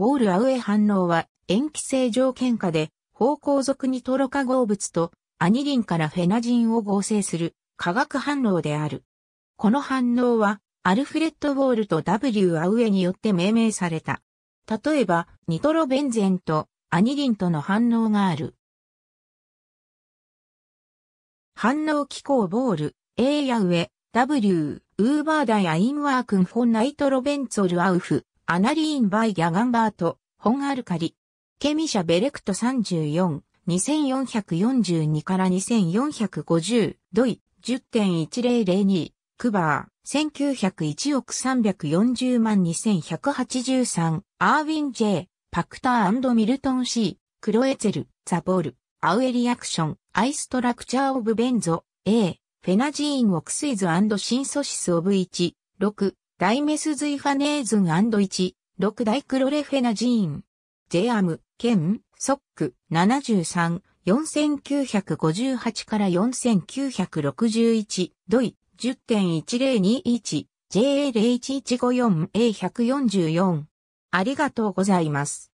ウォールアウェイ反応は塩基性条件下で方向属ニトロ化合物とアニリンからフェナジンを合成する化学反応である。この反応はアルフレッド・ウォールと W アウェによって命名された。例えば、ニトロベンゼンとアニリンとの反応がある。反応機構ボール、A やェ、W、ウーバーダやインワークンフォンナイトロベンツォルアウフ、アナリーン・バイ・ギャガンバート、ホン・アルカリ。ケミシャ・ベレクト34、2442から2450、ドイ、10.1002、クバー、1901億340万2183、アーウィン・ジェイ、パクターミルトン・シー、クロエツェル、ザ・ボール、アウエリアクション、アイストラクチャー・オブ・ベンゾ、A、フェナジーン・オクスイズシンソシス・オブ1、6、ダイメスズイファネーズン &1、6大クロレフェナジーン。ジェアム、ケン、ソック、73、4958から4961、ドイ、10.1021、JA01154A144。ありがとうございます。